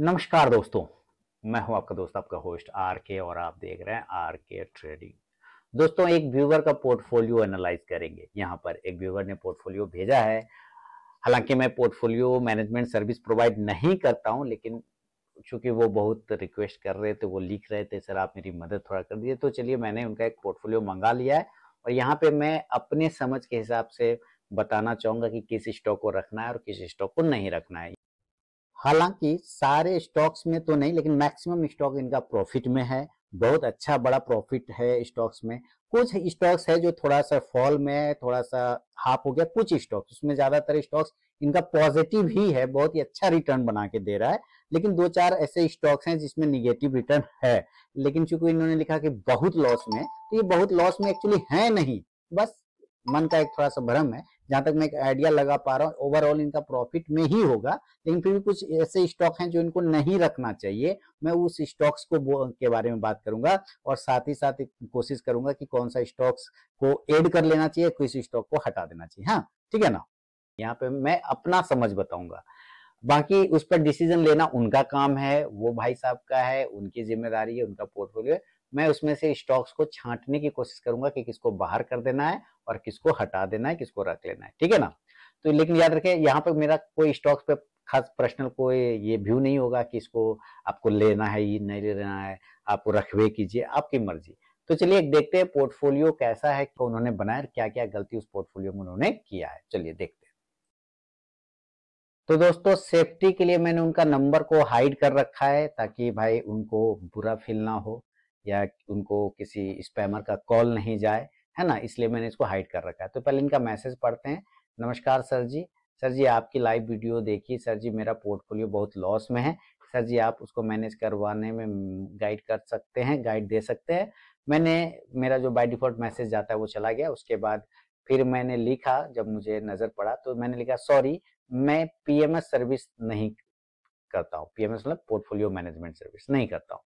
नमस्कार दोस्तों मैं हूं आपका दोस्त आपका होस्ट आर के और आप देख रहे हैं आर के ट्रेडिंग दोस्तों एक व्यूवर का पोर्टफोलियो एनालाइज करेंगे यहाँ पर एक व्यूवर ने पोर्टफोलियो भेजा है हालांकि मैं पोर्टफोलियो मैनेजमेंट सर्विस प्रोवाइड नहीं करता हूँ लेकिन चूंकि वो बहुत रिक्वेस्ट कर रहे थे वो लिख रहे थे सर आप मेरी मदद थोड़ा कर दीजिए तो चलिए मैंने उनका एक पोर्टफोलियो मंगा लिया है और यहाँ पे मैं अपने समझ के हिसाब से बताना चाहूंगा कि किस स्टॉक को रखना है और किस स्टॉक को नहीं रखना है हालांकि सारे स्टॉक्स में तो नहीं लेकिन मैक्सिमम स्टॉक इनका प्रॉफिट में है बहुत अच्छा बड़ा प्रॉफिट है स्टॉक्स में कुछ स्टॉक्स है जो थोड़ा सा फॉल में है थोड़ा सा हाफ हो गया कुछ स्टॉक्स उसमें ज्यादातर स्टॉक्स इनका पॉजिटिव ही है बहुत ही अच्छा रिटर्न बना के दे रहा है लेकिन दो चार ऐसे स्टॉक्स हैं जिसमें निगेटिव रिटर्न है लेकिन चूंकि इन्होंने लिखा कि बहुत लॉस में तो ये बहुत लॉस में एक्चुअली है नहीं बस मन का एक थोड़ा सा भ्रम है जहां तक मैं एक आइडिया लगा पा रहा हूँ ओवरऑल इनका प्रॉफिट में ही होगा लेकिन फिर भी कुछ ऐसे स्टॉक हैं जो इनको नहीं रखना चाहिए मैं उस स्टॉक्स को के बारे में बात करूंगा और साथ ही साथ कोशिश करूंगा कि कौन सा स्टॉक्स को एड कर लेना चाहिए किस स्टॉक को हटा देना चाहिए हाँ ठीक है ना यहाँ पे मैं अपना समझ बताऊंगा बाकी उस पर डिसीजन लेना उनका काम है वो भाई साहब का है उनकी जिम्मेदारी है उनका पोर्टफोलियो है मैं उसमें से स्टॉक्स को छांटने की कोशिश करूंगा कि किसको बाहर कर देना है और किसको हटा देना है किसको रख लेना है ठीक है ना तो लेकिन याद रखें यहाँ पर मेरा कोई स्टॉक्स पे खास पर्सनल कोई ये व्यू नहीं होगा कि इसको आपको लेना है ये नहीं लेना है आपको रखवे कीजिए आपकी मर्जी तो चलिए देखते हैं पोर्टफोलियो कैसा है को उन्होंने बनाया क्या क्या गलती उस पोर्टफोलियो में उन्होंने किया है चलिए देखते तो दोस्तों सेफ्टी के लिए मैंने उनका नंबर को हाइड कर रखा है ताकि भाई उनको बुरा फील ना हो या उनको किसी स्पैमर का कॉल नहीं जाए है ना इसलिए मैंने इसको हाइड कर रखा है तो पहले इनका मैसेज पढ़ते हैं नमस्कार सर जी सर जी आपकी लाइव वीडियो देखी सर जी मेरा पोर्टफोलियो बहुत लॉस में है सर जी आप उसको मैनेज करवाने में गाइड कर सकते हैं गाइड दे सकते हैं मैंने मेरा जो बाय डिफॉल्ट मैसेज जाता है वो चला गया उसके बाद फिर मैंने लिखा जब मुझे नज़र पड़ा तो मैंने लिखा सॉरी मैं पीएमएस सर्विस नहीं करता हूँ पीएमएस मतलब पोर्टफोलियो मैनेजमेंट सर्विस नहीं करता हूँ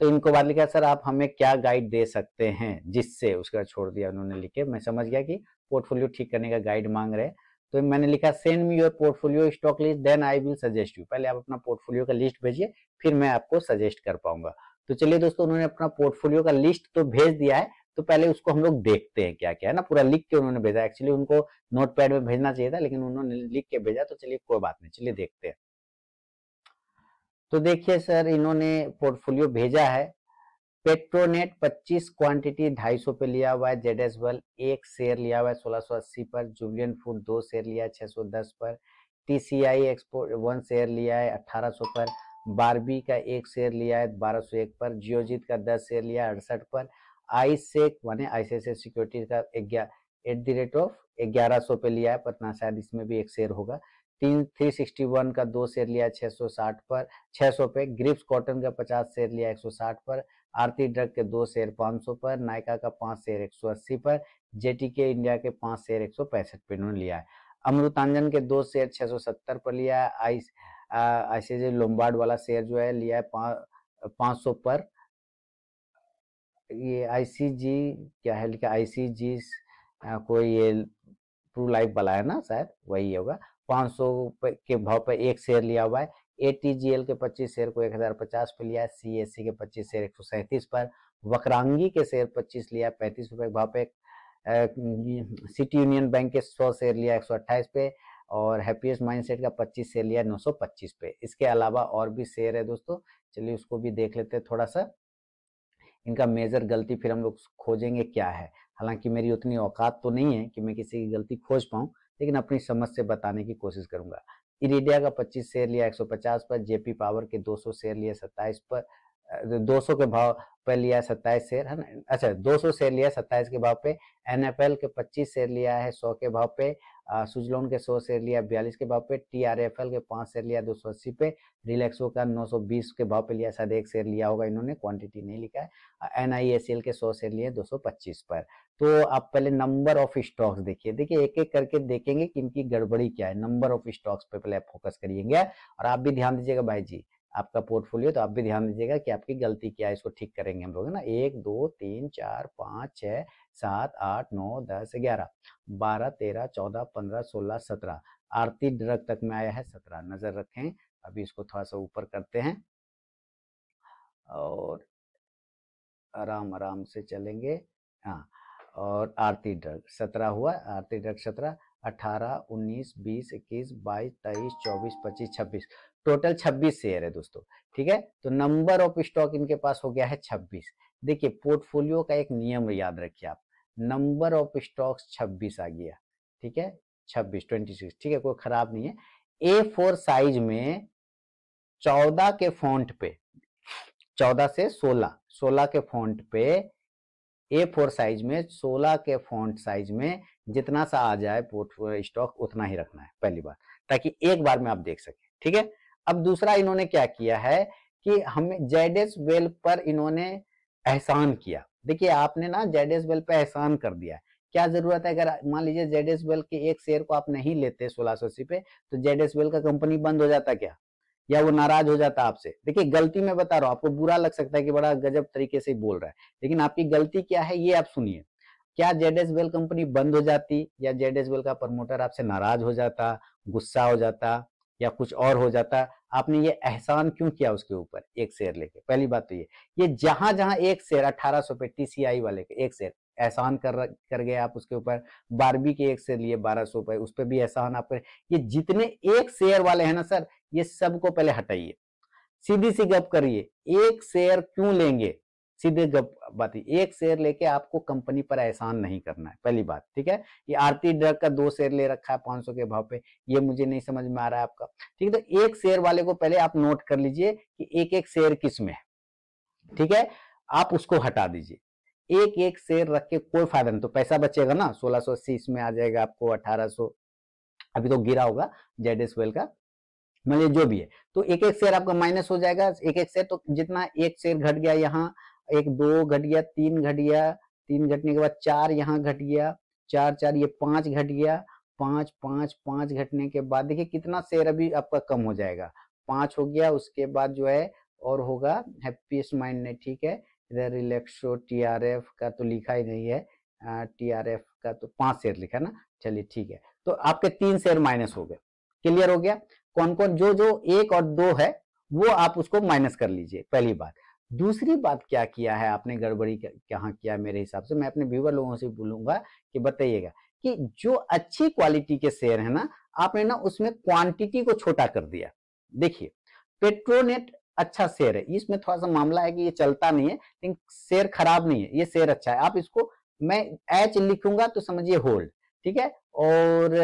तो इनको बाद लिखा सर आप हमें क्या गाइड दे सकते हैं जिससे उसका छोड़ दिया उन्होंने लिखे मैं समझ गया कि पोर्टफोलियो ठीक करने का गाइड मांग रहे तो मैंने लिखा send me your portfolio stock list then I will suggest you पहले आप अपना पोर्टफोलियो का लिस्ट भेजिए फिर मैं आपको सजेस्ट कर पाऊंगा तो चलिए दोस्तों उन्होंने अपना पोर्टफोलियो का लिस्ट तो भेज दिया है तो पहले उसको हम लोग देखते हैं क्या क्या है ना पूरा लिख के उन्होंने भेजा एक्चुअली उनको नोटपैड में भेजना चाहिए था लेकिन उन्होंने लिख के भेजा तो चलिए कोई बात नहीं चलिए देखते हैं तो देखिए सर इन्होंने पोर्टफोलियो भेजा है पेट्रोनेट 25 क्वांटिटी 250 पे लिया हुआ है जेड एस वेल एक शेयर लिया हुआ है सोलह पर जुबलियन फूड दो शेयर लिया है छह पर टीसीआई एक्सपोर्ट वन शेयर लिया है 1800 पर बारबी का एक शेयर लिया है 1201 पर जियोजीत का 10 शेयर लिया है अड़सठ पर आई सेक माने आईसीआईसी सिक्योरिटीज का एट द रेट ऑफ ग्यारह सौ पे लिया है पटना शायद इसमें भी एक शेयर होगा तीन थ्री सिक्सटी वन का दो शेयर लिया छह सौ साठ पर छह सौ पे ग्रिप्स कॉटन का पचास शेयर लिया एक सौ साठ पर आरती ड्रग के दो शेयर पाँच सौ पर नायका का पांच शेयर एक सौ अस्सी पर जेटी के इंडिया के पांच शेयर एक सौ पैंसठ पे उन्होंने लिया है अमृतांजन के दो शेयर छह सौ सत्तर पर लिया है आई आईसीजे लोम्बार्ड वाला शेयर जो है लिया है पाँच सौ पर ये आईसीजी क्या है लिखा आईसीजी को ये ट्रू लाइफ वाला है ना शायद वही होगा पाँच सौ के भाव पर एक शेयर लिया हुआ है ए टी जी एल के पच्चीस शेयर को एक हज़ार पचास पे लिया है सी के पच्चीस शेयर एक सौ सैंतीस पर वक्रांगी के शेयर पच्चीस लिया पैंतीस रुपए के भाव पे सिटी यूनियन बैंक के सौ शेयर लिया एक सौ अट्ठाईस पे और हैप्पीएस्ट माइंडसेट का पच्चीस शेयर लिया नौ सौ पच्चीस पे इसके अलावा और भी शेयर है दोस्तों चलिए उसको भी देख लेते हैं थोड़ा सा इनका मेजर गलती फिर हम लोग खोजेंगे क्या है हालांकि मेरी उतनी औकात तो नहीं है कि मैं किसी की गलती खोज पाऊँ लेकिन अपनी समझ से बताने की कोशिश करूंगा इरिडिया का 25 शेयर लिया 150 पर जेपी पावर के 200 शेयर लिया 27 पर 200 के भाव पर लिया 27 शेयर है ना अच्छा 200 शेयर लिया 27 के भाव पे एनएफएल के 25 शेयर लिया है 100 के भाव पे सुजलोन के सौ शेयर लिया बयालीस के भाव पे टीआरएफएल के पांच शेयर लिया दो सौ अस्सी पे रिलैक्सो का नौ सौ बीस के भाव पे लिया शायद एक शेयर लिया होगा इन्होंने क्वांटिटी नहीं लिखा है एनआईएसएल के सौ शेयर लिए दो सौ पच्चीस पर तो आप पहले नंबर ऑफ स्टॉक्स देखिए देखिए एक एक करके देखेंगे कि इनकी गड़बड़ी क्या है नंबर ऑफ स्टॉक्स पे पहले आप फोकस करिएगा और आप भी ध्यान दीजिएगा भाई जी आपका पोर्टफोलियो तो आप भी ध्यान दीजिएगा कि आपकी गलती क्या है इसको ठीक करेंगे हम लोग है ना एक दो तीन चार पाँच छः सात आठ नौ दस ग्यारह बारह तेरह चौदह पंद्रह सोलह सत्रह आरती ड्रग तक में आया है सत्रह नजर रखें अभी इसको थोड़ा सा ऊपर करते हैं और आराम आराम से चलेंगे हाँ और आरती ड्रग सत्रह हुआ आरती ड्रग सत्रह अठारह उन्नीस बीस इक्कीस बाईस तेईस चौबीस पच्चीस छब्बीस टोटल छब्बीस शेयर है दोस्तों ठीक है तो नंबर ऑफ स्टॉक इनके पास हो गया है छब्बीस देखिए पोर्टफोलियो का एक नियम याद रखिए आप नंबर ऑफ स्टॉक्स 26 आ गया ठीक है 26 26 ठीक है कोई खराब नहीं है ए फोर साइज में 14 के फॉन्ट पे 14 से 16 16 के फॉन्ट पे ए फोर साइज में 16 के फॉन्ट साइज में जितना सा आ जाए पोर्टफोलियो स्टॉक उतना ही रखना है पहली बार ताकि एक बार में आप देख सके ठीक है अब दूसरा इन्होंने क्या किया है कि हमें जेडेस वेल पर इन्होंने एहसान किया देखिए आपने ना जेड एस वेल पे एहसान कर दिया क्या जरूरत है अगर मान लीजिए जेड एस बेल के एक शेयर को आप नहीं लेते सोलह सौ अस्सी पे तो जेड एस बेल का कंपनी बंद हो जाता क्या या वो नाराज हो जाता आपसे देखिए गलती में बता रहा हूँ आपको बुरा लग सकता है कि बड़ा गजब तरीके से बोल रहा है लेकिन आपकी गलती क्या है ये आप सुनिए क्या जेड एस वेल कंपनी बंद हो जाती या जेड एस वेल का प्रमोटर आपसे नाराज हो जाता गुस्सा हो जाता या कुछ और हो जाता आपने ये एहसान क्यों किया उसके ऊपर एक शेयर लेके पहली बात तो ये ये जहां जहां एक शेयर अठारह सौ पे टीसीआई वाले के एक शेयर एहसान कर कर गए आप उसके ऊपर बारहवीं के एक शेयर लिए बारह सौ पे उस पर भी एहसान आप ये जितने एक शेयर वाले हैं ना सर ये सबको पहले हटाइए सीधी सी गप करिए एक शेयर क्यों लेंगे सीधे जब बात एक शेयर लेके आपको कंपनी पर एहसान नहीं करना है पहली बात ठीक है ये आरती ड्रग का दो शेयर ले रखा है पांच सौ के भाव पे ये मुझे नहीं समझ में आ रहा है आपका ठीक है तो एक शेयर वाले को पहले आप नोट कर लीजिए कि एक एक शेयर किस में है ठीक है आप उसको हटा दीजिए एक एक शेयर रख के कोई फायदा नहीं तो पैसा बचेगा ना सोलह सो अस्सी इसमें आ जाएगा आपको अठारह अभी तो गिरा होगा जेड एस वेल का मतलब जो भी है तो एक एक शेयर आपका माइनस हो जाएगा एक एक शेयर तो जितना एक शेयर घट गया यहाँ एक दो घट गया तीन घट गया तीन घटने के बाद चार यहाँ घट गया चार चार ये पांच घट गया पांच पांच पांच घटने के बाद देखिए कितना शेयर अभी आपका कम हो जाएगा पांच हो गया उसके बाद जो है और होगा हैप्पीस्ट माइंड ने ठीक है इधर आर टीआरएफ का तो लिखा ही नहीं है टीआरएफ का तो पांच शेयर लिखा ना चलिए ठीक है तो आपके तीन शेयर माइनस हो गए क्लियर हो गया कौन कौन जो जो एक और दो है वो आप उसको माइनस कर लीजिए पहली बात दूसरी बात क्या किया है आपने गड़बड़ी कहाँ किया मेरे हिसाब से मैं अपने व्यूवर लोगों से बोलूंगा कि बताइएगा कि जो अच्छी क्वालिटी के शेयर है ना आपने ना उसमें क्वांटिटी को छोटा कर दिया देखिए पेट्रोनेट अच्छा शेयर है इसमें थोड़ा सा मामला है कि ये चलता नहीं है लेकिन शेयर खराब नहीं है ये शेयर अच्छा है आप इसको मैं एच लिखूंगा तो समझिए होल्ड ठीक है और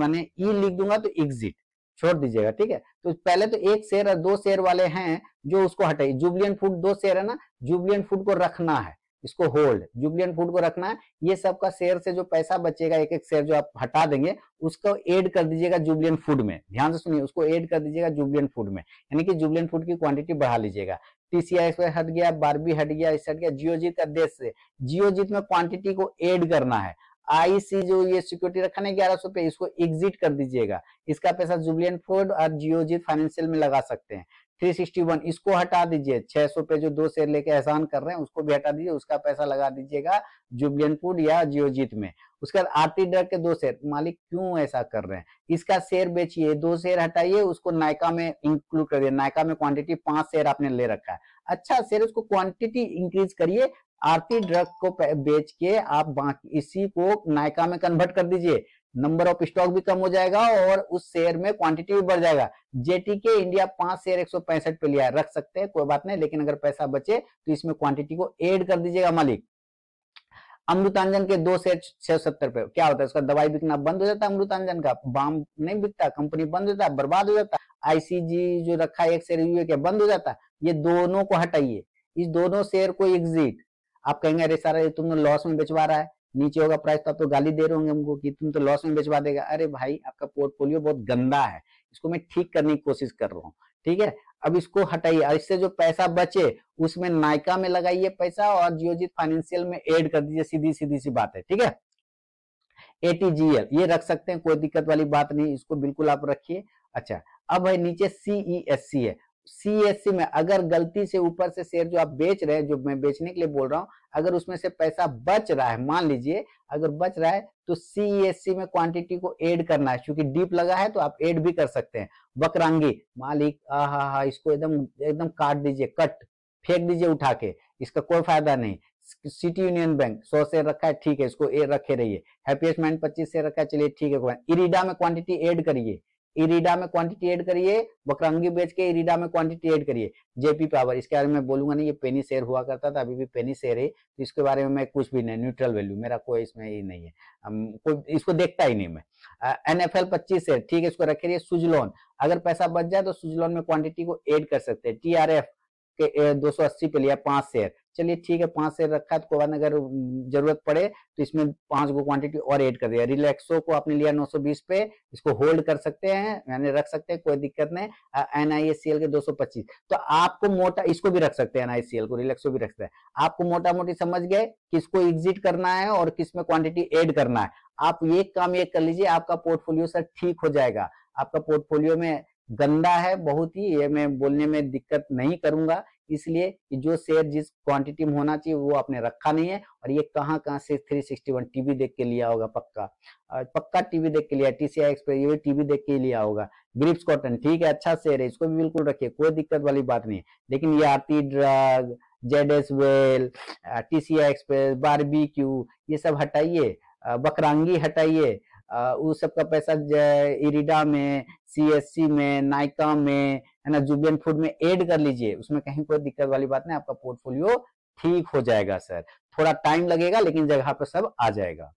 मैंने ई लिख दूंगा तो एग्जिट छोड़ दीजिएगा ठीक है तो पहले तो एक शेयर दो शेयर वाले हैं जो उसको हटाइए जुबलियन फूड दो शेयर है ना जुबलियन फूड को रखना है इसको होल्ड जुबलियन फूड को रखना है ये सबका शेयर से जो पैसा बचेगा एक एक शेयर जो आप हटा देंगे उसको ऐड कर दीजिएगा जुबलियन फूड में ध्यान से सुनिए उसको ऐड कर दीजिएगा जुबलियन फूड में यानी कि जुबलियन फूड की क्वांटिटी बढ़ा लीजिएगा टीसीआई हट गया बारबी हट गया इस हट गया जियोजीत का देश से जियोजीत में क्वांटिटी को एड करना है आईसी जो ये सिक्योरिटी रखा नहीं ग्यारह सौ पे इसको एग्जिट कर दीजिएगा इसका पैसा जुबलियन फोर्ड और जियोजी फाइनेंशियल में लगा सकते हैं 361 इसको हटा दीजिए 600 पे जो दो शेयर लेके एहसान कर रहे हैं उसको भी हटा दीजिए उसका पैसा लगा दीजिएगा जुबलियन फूड या जियोजीत में उसके बाद आरती ड्रग के दो शेयर मालिक क्यों ऐसा कर रहे हैं इसका शेयर बेचिए दो शेयर हटाइए उसको नायका में इंक्लूड करिए नायका में क्वांटिटी पांच शेयर आपने ले रखा है अच्छा शेयर उसको क्वांटिटी इंक्रीज करिए आरती ड्रग को बेच के आप बाकी इसी को नायका में कन्वर्ट कर दीजिए नंबर ऑफ स्टॉक भी कम हो जाएगा और उस शेयर में क्वांटिटी भी बढ़ जाएगा जेटी के इंडिया पांच शेयर एक पे लिया रख सकते हैं कोई बात नहीं लेकिन अगर पैसा बचे तो इसमें क्वांटिटी को एड कर दीजिएगा मालिक अमृतांजन के दो शेयर छह सत्तर पे क्या होता है उसका दवाई बिकना बंद हो जाता है अमृतांजन का बाम नहीं बिकता कंपनी बंद हो जाता बर्बाद हो जाता आईसीजी जो रखा है एक शेयर बंद हो जाता ये दोनों को हटाइए इस दोनों शेयर को एग्जिट आप कहेंगे अरे सारा ये तुमने लॉस में बेचवा रहा है नीचे होगा प्राइस तो आप तो गाली दे रहे होंगे हमको कि तुम तो लॉस में बेचवा देगा अरे भाई आपका पोर्टफोलियो बहुत गंदा है इसको मैं ठीक करने की कोशिश कर रहा हूँ ठीक है अब इसको हटाइए इससे जो पैसा बचे उसमें नायका में लगाइए पैसा और जियोजित फाइनेंशियल में एड कर दीजिए सीधी सीधी सी बात है ठीक है एटीजीएल ये रख सकते हैं कोई दिक्कत वाली बात नहीं इसको बिल्कुल आप रखिए अच्छा अब है नीचे सीईएससी e है सीएससी में अगर गलती से ऊपर से शेयर जो आप बेच रहे हैं जो मैं बेचने के लिए बोल रहा हूं अगर उसमें से पैसा बच रहा है मान लीजिए अगर बच रहा है तो सीएससी में क्वांटिटी को ऐड करना है क्योंकि डीप लगा है तो आप ऐड भी कर सकते हैं बकरांगी मालिक आ हा हा इसको एकदम एकदम काट दीजिए कट फेंक दीजिए उठा के इसका कोई फायदा नहीं सिटी यूनियन बैंक सौ से रखा है ठीक है इसको ए रखे रहिए हैप्पीएस्ट माइंड पच्चीस से रखा है चलिए ठीक है इरीडा में क्वांटिटी एड करिए इरिडा में क्वांटिटी ऐड करिए बकरंगी बेच के इरिडा में क्वांटिटी ऐड करिए जेपी पावर इसके बारे में बोलूंगा नहीं ये पेनी शेयर हुआ करता था अभी भी पेनी शेयर है तो इसके बारे में मैं कुछ भी नहीं न्यूट्रल वैल्यू मेरा कोई इसमें ही नहीं है कोई इसको देखता ही नहीं मैं एन एफ एल पच्चीस शेयर ठीक है इसको रखे रहिए सुजलोन अगर पैसा बच जाए तो सुजलोन में क्वांटिटी को एड कर सकते हैं टी आर एफ के दो सौ अस्सी पे लिया पांच शेयर चलिए ठीक है पांच शेयर रखा तो कोई अगर जरूरत पड़े तो इसमें पांच गो क्वांटिटी और ऐड कर दिया रिलैक्सो को आपने लिया 920 पे इसको होल्ड कर सकते हैं यानी रख सकते हैं कोई दिक्कत नहीं एनआईएससीएल के 225 तो आपको मोटा इसको भी रख सकते हैं एनआईसीएल को रिलैक्सो भी रख सकते हैं आपको मोटा मोटी समझ गए किसको एग्जिट करना है और किस में क्वांटिटी एड करना है आप ये काम ये कर लीजिए आपका पोर्टफोलियो सर ठीक हो जाएगा आपका पोर्टफोलियो में गंदा है बहुत ही ये मैं बोलने में दिक्कत नहीं करूंगा इसलिए कि जो शेयर जिस क्वांटिटी में होना चाहिए वो आपने रखा नहीं है और ये कहाँ कहाँ से 361 टीवी देख के लिया होगा पक्का पक्का टीवी देख के लिया टीसीआई एक्सप्रेस ये टीवी देख के लिया होगा ग्रिप्स कॉटन ठीक है अच्छा शेयर है इसको भी बिल्कुल रखिए कोई दिक्कत वाली बात नहीं है लेकिन ये Aarti drug Z S well TCI express बारबी ये सब हटाइए बकरांगी हटाइए वो सब का पैसा इरिडा में सीएससी में नायका में है ना जुबियन फूड में ऐड कर लीजिए उसमें कहीं कोई दिक्कत वाली बात नहीं आपका पोर्टफोलियो ठीक हो जाएगा सर थोड़ा टाइम लगेगा लेकिन जगह पर सब आ जाएगा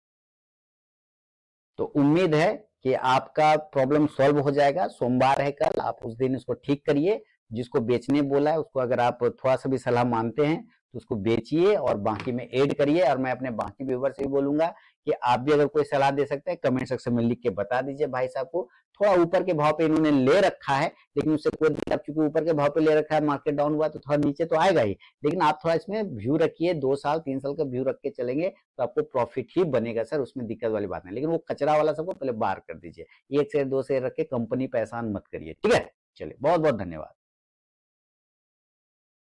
तो उम्मीद है कि आपका प्रॉब्लम सॉल्व हो जाएगा सोमवार है कल आप उस दिन उसको ठीक करिए जिसको बेचने बोला है उसको अगर आप थोड़ा सा भी सलाह मानते हैं तो उसको बेचिए और बाकी में ऐड करिए और मैं अपने बाकी व्यूवर से भी बोलूंगा कि आप भी अगर कोई सलाह दे सकते हैं कमेंट सेक्शन में लिख के बता दीजिए भाई साहब को थोड़ा ऊपर के भाव पे इन्होंने ले रखा है लेकिन उससे कोई दिक्कत मतलब चूंकि ऊपर के भाव पे ले रखा है मार्केट डाउन हुआ तो थोड़ा नीचे तो आएगा ही लेकिन आप थोड़ा इसमें व्यू रखिए दो साल तीन साल का व्यू रख के चलेंगे तो आपको प्रॉफिट ही बनेगा सर उसमें दिक्कत वाली बात नहीं लेकिन वो कचरा वाला सबको पहले बाहर कर दीजिए एक से दो से रख के कंपनी पहचान मत करिए ठीक है चलिए बहुत बहुत धन्यवाद